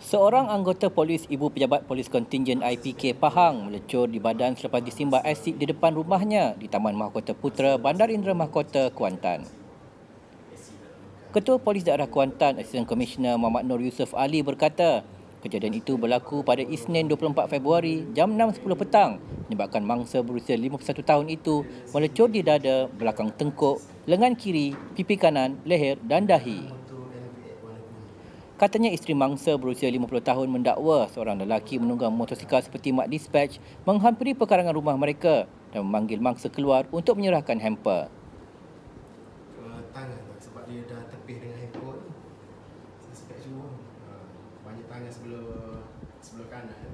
Seorang anggota polis ibu pejabat polis kontingen IPK Pahang melecur di badan selepas disimba asid di depan rumahnya di Taman Mahkota Putra, Bandar Indra Mahkota, Kuantan. Ketua Polis Daerah Kuantan, Assistant Commissioner Muhammad Nur Yusuf Ali berkata, kejadian itu berlaku pada Isnin 24 Februari jam 6.10 petang menyebabkan mangsa berusia 51 tahun itu melecur di dada, belakang tengkuk, lengan kiri, pipi kanan, leher dan dahi. Katanya isteri mangsa berusia 50 tahun mendakwa seorang lelaki menunggang motosikal seperti mak Dispatch menghampiri pekarangan rumah mereka dan memanggil mangsa keluar untuk menyerahkan hamper. Tangan lah sebab dia dah tepih dengan handphone. Saya suspek cuma. Ah, banyak tangan sebelah, sebelah kanan.